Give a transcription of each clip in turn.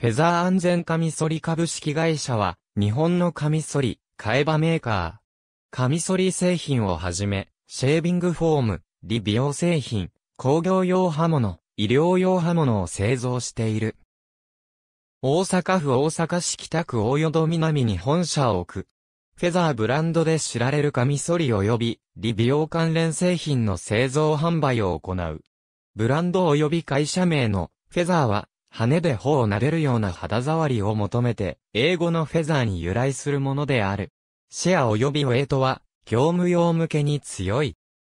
フェザー安全カミソリ株式会社は、日本のカミソリ、替え刃メーカー。カミソリ製品をはじめ、シェービングフォーム、リ美容製品、工業用刃物、医療用刃物を製造している。大阪府大阪市北区大淀南に本社を置く。フェザーブランドで知られるカミソリ及び、リ美容関連製品の製造販売を行う。ブランド及び会社名のフェザーは、羽で頬を撫でるような肌触りを求めて、英語のフェザーに由来するものである。シェア及びウェイトは、業務用向けに強い。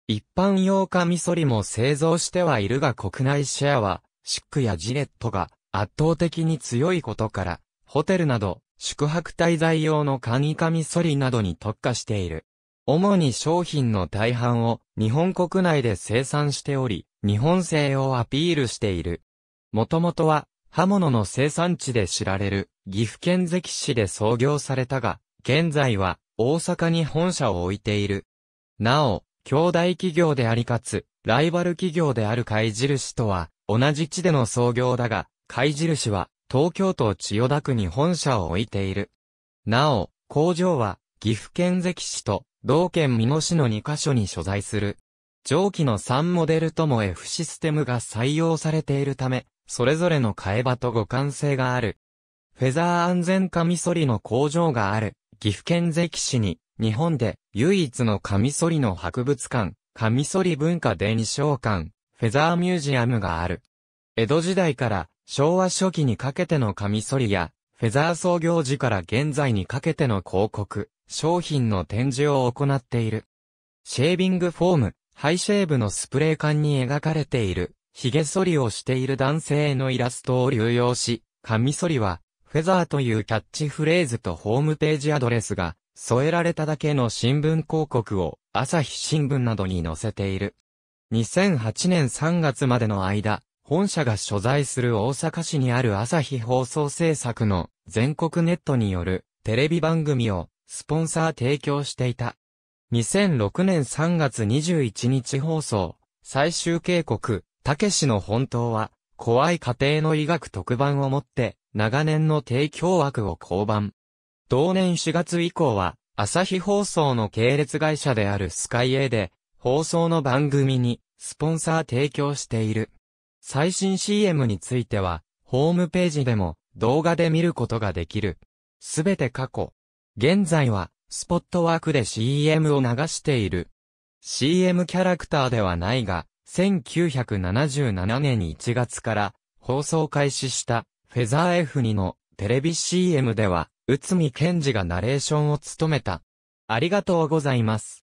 一般用カミソリも製造してはいるが国内シェアは、シックやジレットが圧倒的に強いことから、ホテルなど、宿泊滞在用の簡易カミソリなどに特化している。主に商品の大半を日本国内で生産しており、日本製をアピールしている。もともとは、刃物の生産地で知られる、岐阜県関市で創業されたが、現在は、大阪に本社を置いている。なお、兄弟企業でありかつ、ライバル企業である貝印とは、同じ地での創業だが、貝印は、東京都千代田区に本社を置いている。なお、工場は、岐阜県関市と、同県美濃市の2カ所に所在する。上記の3モデルとも F システムが採用されているため、それぞれの替え場と互換性がある。フェザー安全カミソリの工場がある、岐阜県関市に、日本で唯一のカミソリの博物館、カミソリ文化伝承館、フェザーミュージアムがある。江戸時代から昭和初期にかけてのカミソリや、フェザー創業時から現在にかけての広告、商品の展示を行っている。シェービングフォーム、ハイシェーブのスプレー缶に描かれている髭剃りをしている男性のイラストを流用し、カミソリは、フェザーというキャッチフレーズとホームページアドレスが、添えられただけの新聞広告を、朝日新聞などに載せている。2008年3月までの間、本社が所在する大阪市にある朝日放送制作の全国ネットによるテレビ番組をスポンサー提供していた。2006年3月21日放送、最終警告、たけしの本当は、怖い家庭の医学特番をもって、長年の提供枠を降板。同年4月以降は、朝日放送の系列会社であるスカイエで、放送の番組に、スポンサー提供している。最新 CM については、ホームページでも、動画で見ることができる。すべて過去。現在は、スポットワークで CM を流している。CM キャラクターではないが、1977年1月から放送開始したフェザー F2 のテレビ CM では、内海健二がナレーションを務めた。ありがとうございます。